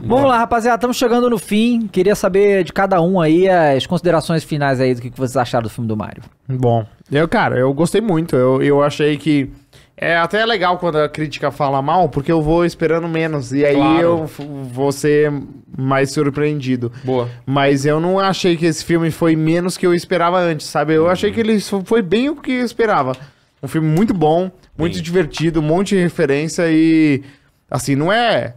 Vamos lá, rapaziada, estamos chegando no fim. Queria saber de cada um aí as considerações finais aí do que vocês acharam do filme do Mario. Bom, eu, cara, eu gostei muito. Eu, eu achei que. É até legal quando a crítica fala mal, porque eu vou esperando menos. E aí claro. eu vou ser mais surpreendido. Boa. Mas eu não achei que esse filme foi menos que eu esperava antes, sabe? Eu achei que ele foi bem o que eu esperava. Um filme muito bom, muito Sim. divertido, um monte de referência e. Assim, não é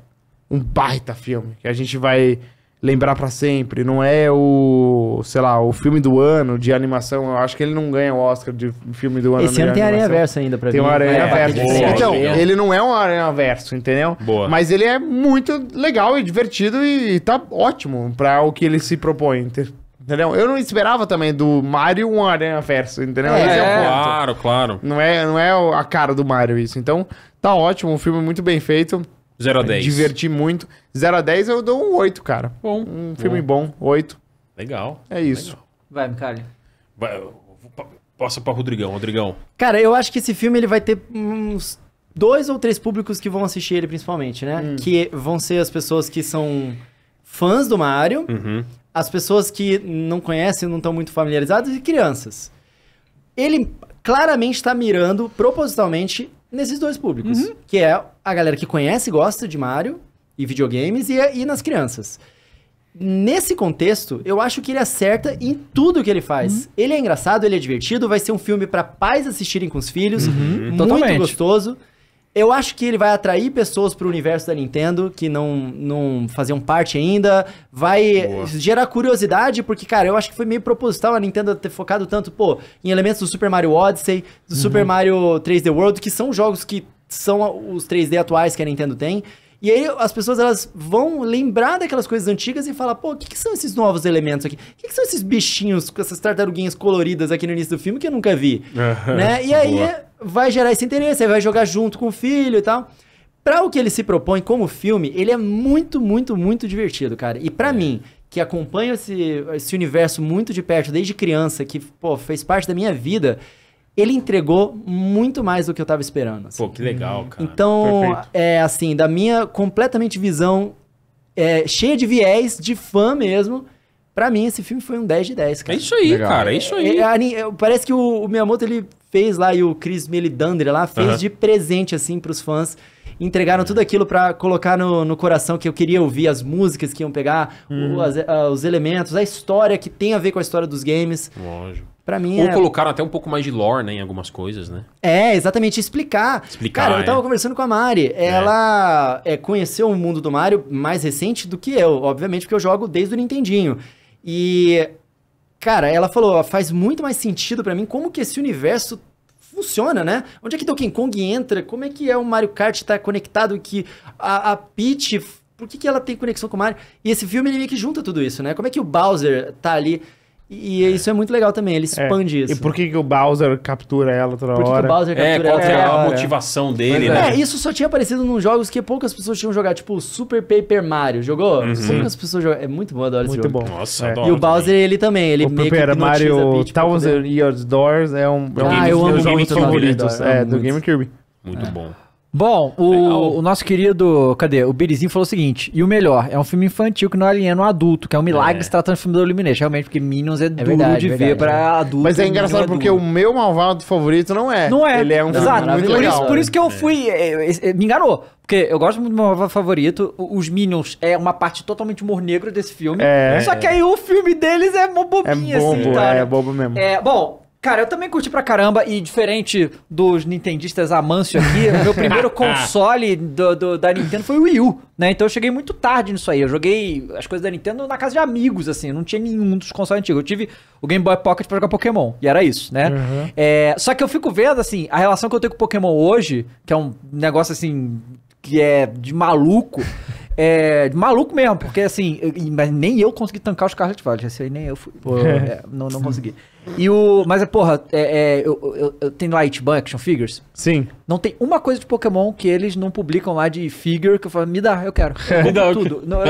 um baita filme que a gente vai lembrar para sempre. Não é o, sei lá, o filme do ano de animação. Eu acho que ele não ganha o Oscar de filme do ano. Esse ano tem Aranha Verso ainda pra tem mim. Tem um Aranha é, Verso. É, então, ele não é um Aranha Verso, entendeu? Boa. Mas ele é muito legal e divertido e tá ótimo para o que ele se propõe, entendeu? Eu não esperava também do Mario um Aranha Verso, entendeu? É, é o Claro, claro. Não é, não é a cara do Mario isso. Então, tá ótimo, um filme muito bem feito. 0 a 10. Diverti muito. 0 a 10 eu dou um 8, cara. Bom. Um filme bom, 8. Legal. É isso. Legal. Vai, Micali. Vai, passa pra Rodrigão, Rodrigão. Cara, eu acho que esse filme ele vai ter uns dois ou três públicos que vão assistir ele principalmente, né? Hum. Que vão ser as pessoas que são fãs do Mario, uhum. as pessoas que não conhecem, não estão muito familiarizadas e crianças. Ele claramente está mirando propositalmente nesses dois públicos, uhum. que é a galera que conhece e gosta de Mario e videogames e, e nas crianças. Nesse contexto, eu acho que ele acerta em tudo que ele faz. Uhum. Ele é engraçado, ele é divertido, vai ser um filme para pais assistirem com os filhos, uhum. muito Totalmente. gostoso. Eu acho que ele vai atrair pessoas para o universo da Nintendo que não, não faziam parte ainda. Vai Boa. gerar curiosidade, porque, cara, eu acho que foi meio proposital a Nintendo ter focado tanto, pô, em elementos do Super Mario Odyssey, do uhum. Super Mario 3D World, que são jogos que são os 3D atuais que a Nintendo tem. E aí as pessoas elas vão lembrar daquelas coisas antigas e falar, pô, o que, que, são esses novos elementos aqui? O que, que, são esses bichinhos com essas tartaruguinhas coloridas aqui no início do filme que eu nunca vi? né? E aí Boa. vai gerar esse interesse, aí vai jogar junto com o filho e tal. Para o que ele se propõe como filme, ele é muito, muito, muito divertido, cara. E para é. mim, que acompanho esse, esse universo muito de perto desde criança, que pô, fez parte da minha vida, ele entregou muito mais do que eu estava esperando. Assim. Pô, que legal, cara. Então, Perfeito. é assim, da minha completamente visão é, cheia de viés, de fã mesmo. Pra mim, esse filme foi um 10 de 10, cara. É isso aí, legal. cara, é isso aí. É, é, é, parece que o, o Miyamoto, ele fez lá, e o Chris Melidandre lá, fez uhum. de presente, assim, pros fãs entregaram tudo aquilo para colocar no, no, coração que eu queria ouvir, as músicas que iam pegar, hum. o, as, os elementos, a história que tem a ver com a história dos games. Lógico. Pra mim Ou é... colocaram até um pouco mais de lore né, em algumas coisas, né? É, exatamente, explicar. Explicar. Cara, eu tava é. conversando com a Mari. É. Ela é. conheceu o mundo do Mario mais recente do que eu, obviamente, porque eu jogo desde o Nintendinho. E, cara, ela falou: faz muito mais sentido para mim como que esse universo funciona, né? Onde é que Donkey Kong entra? Como é que é o Mario Kart tá conectado que a, a Peach. Por que, que ela tem conexão com o Mario? E esse filme ele meio que junta tudo isso, né? Como é que o Bowser tá ali e é isso é muito legal também, ele é. expande é. isso. E por que, que o Bowser captura ela toda por que hora? Que o Bowser é, captura é, qual ela? é a motivação dele, é. né? É, isso só tinha aparecido nos jogos que poucas pessoas tinham jogado, tipo Super Paper Mario. Jogou? Uhum. Poucas pessoas jogaram. É muito bom, adoro muito esse jogo. Muito bom. Nossa, é. E o Bowser, ele também, ele o meio Paper que Mario tipo, Thousand Years Doors é um, é um ah, dos meus jogos favoritos é, do Game Kirby. Muito bom. Bom, o, o, nosso querido. Cadê? O Birizinho falou o seguinte: e o melhor, é um filme infantil que não aliena o adulto, que é um milagre é. se tratando de filme do Illumination. Realmente, porque Minions é, é duro verdade, de verdade, ver pra é. adulto. Mas é engraçado porque o meu malvado favorito não é. Não é. Ele é um não, filme muito por legal. Isso, por isso que eu é. fui. É, me enganou. Porque eu gosto muito do meu malvado favorito. Os Minions é uma parte totalmente humor negro desse filme. É. Só que aí o filme deles é bobinha, é assim, bobo, assim, É, é bobo mesmo. É, bom, Cara, eu também curti pra caramba e diferente dos nintendistas Amâncio aqui, o meu primeiro console do, do, da Nintendo foi o Wii U, né? Então eu cheguei muito tarde nisso aí. Eu joguei as coisas da Nintendo na casa de amigos, assim. Não tinha nenhum dos consoles antigos. Eu tive o Game Boy Pocket pra jogar Pokémon. E era isso, né? Uhum. É, só que eu fico vendo, assim, a relação que eu tenho com Pokémon hoje, que é um negócio, assim, que é de maluco. É, maluco mesmo, porque assim, eu, mas nem eu consegui tancar os Scarlet Valley, esse aí nem eu fui. Pô, é. é, não, não consegui. E o. Mas é, porra, é, é, eu, eu, eu tenho lá Itban Action Figures. Sim. Não tem uma coisa de Pokémon que eles não publicam lá de figure que eu falo, me dá, eu quero. Eu me dá tudo. Não,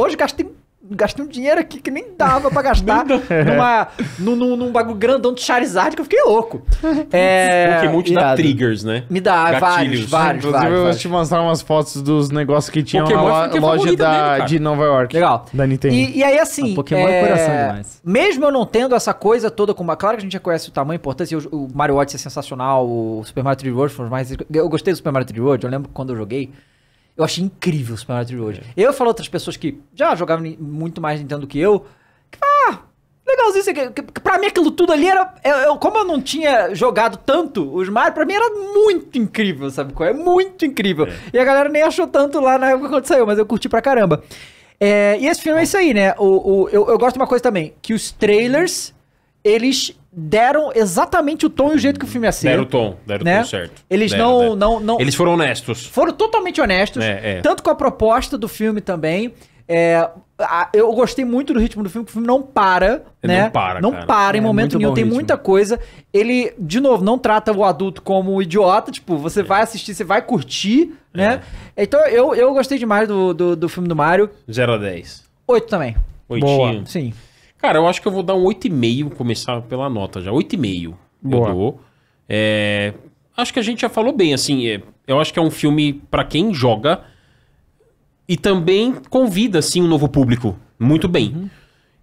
hoje gastei gastei um dinheiro aqui que nem dava para gastar numa, num, num, num bagulho grandão de Charizard que eu fiquei louco. é, Pokémon te dá triggers, né? Me dá Gatilhos. vários, vários, Inclusive, vários. Eu vou te mostrar umas fotos dos negócios que tinha Pokémon na é loja da, de Nova York. Legal. Da Nintendo. E, e aí, assim... A ah, Pokémon é, é coração demais. Mesmo eu não tendo essa coisa toda como... Claro que a gente já conhece o tamanho, a importância. O, o Mario Odyssey é sensacional, o Super Mario 3D World foi mais... Eu gostei do Super Mario 3D World, eu lembro quando eu joguei... Eu achei incrível o Super Mario 3D World. É. Eu falo outras pessoas que já jogavam muito mais Nintendo que eu, que, ah, legalzinho isso aqui. Pra mim aquilo tudo ali era... Eu, como eu não tinha jogado tanto os Mario, pra mim era muito incrível, sabe qual é? Muito incrível. É. E a galera nem achou tanto lá na época quando saiu, mas eu curti pra caramba. É, e esse filme é isso aí, né? O, o eu, eu gosto de uma coisa também, que os trailers eles deram exatamente o tom e o jeito que o filme ia ser. Deram o tom, deram né? o tom né? certo. Eles deram, não, deram. não, não... Eles foram honestos. Foram totalmente honestos, é, é. tanto com a proposta do filme também. É, eu gostei muito do ritmo do filme, que o filme não para, né? Não para, Não cara. para em é, momento nenhum, tem muita coisa. Ele, de novo, não trata o adulto como um idiota, tipo, você é. vai assistir, você vai curtir, né? É. Então eu, eu gostei demais do, do, do filme do Mario. 0 a 10. 8 também. 8. Boa. Sim. Cara, eu acho que eu vou dar um 8,5, começar pela nota já. 8,5 Boa. eu dou. É, acho que a gente já falou bem, assim. É, eu acho que é um filme para quem joga e também convida, assim, um novo público. Muito bem. Uhum.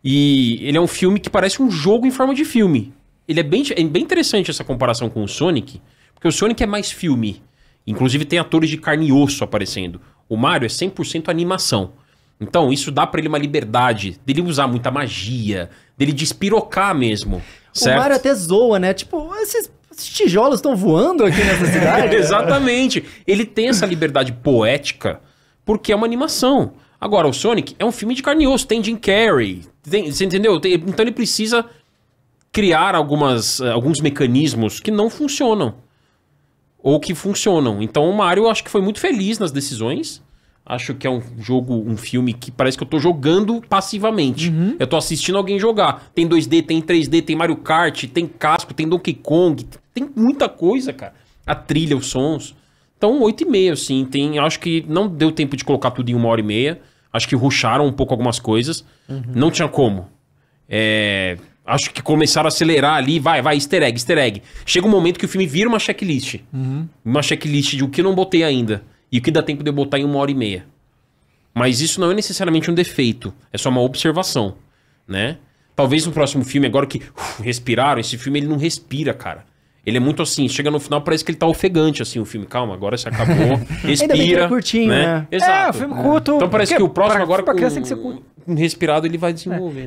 E ele é um filme que parece um jogo em forma de filme. Ele é bem, é bem interessante essa comparação com o Sonic, porque o Sonic é mais filme. Inclusive tem atores de carne e osso aparecendo. O Mario é 100% animação. Então, isso dá para ele uma liberdade dele usar muita magia, dele despirocar mesmo. Certo? O Mario até zoa, né? Tipo, esses, esses tijolos estão voando aqui nessa cidade. Né? Exatamente. Ele tem essa liberdade poética porque é uma animação. Agora, o Sonic é um filme de carne e osso, tem Jim Carrey, tem, você entendeu? Tem, então ele precisa criar algumas, eh, alguns mecanismos que não funcionam. Ou que funcionam. Então o Mario acho que foi muito feliz nas decisões Acho que é um jogo, um filme que parece que eu tô jogando passivamente. Uhum. Eu tô assistindo alguém jogar. Tem 2D, tem 3D, tem Mario Kart, tem casco, tem Donkey Kong, tem muita coisa, cara. A trilha, os sons. Então, 8,5, assim, tem. Acho que não deu tempo de colocar tudo em uma hora e meia. Acho que ruxaram um pouco algumas coisas. Uhum. Não tinha como. É, acho que começaram a acelerar ali, vai, vai, easter egg, easter egg. Chega um momento que o filme vira uma checklist. Uhum. Uma checklist de o que eu não botei ainda e o que dá tempo de eu botar em uma hora e meia. Mas isso não é necessariamente um defeito, é só uma observação, né? Talvez no próximo filme, agora que uf, respiraram, esse filme ele não respira, cara. Ele é muito assim, chega no final, parece que ele tá ofegante, assim, o filme. Calma, agora se acabou, é respira. é curtinho, né? né? Exato. É, o filme é curto. Então parece que o próximo pra, agora, pra criança, com, tem que ser curto. respirado, ele vai desenvolver. É.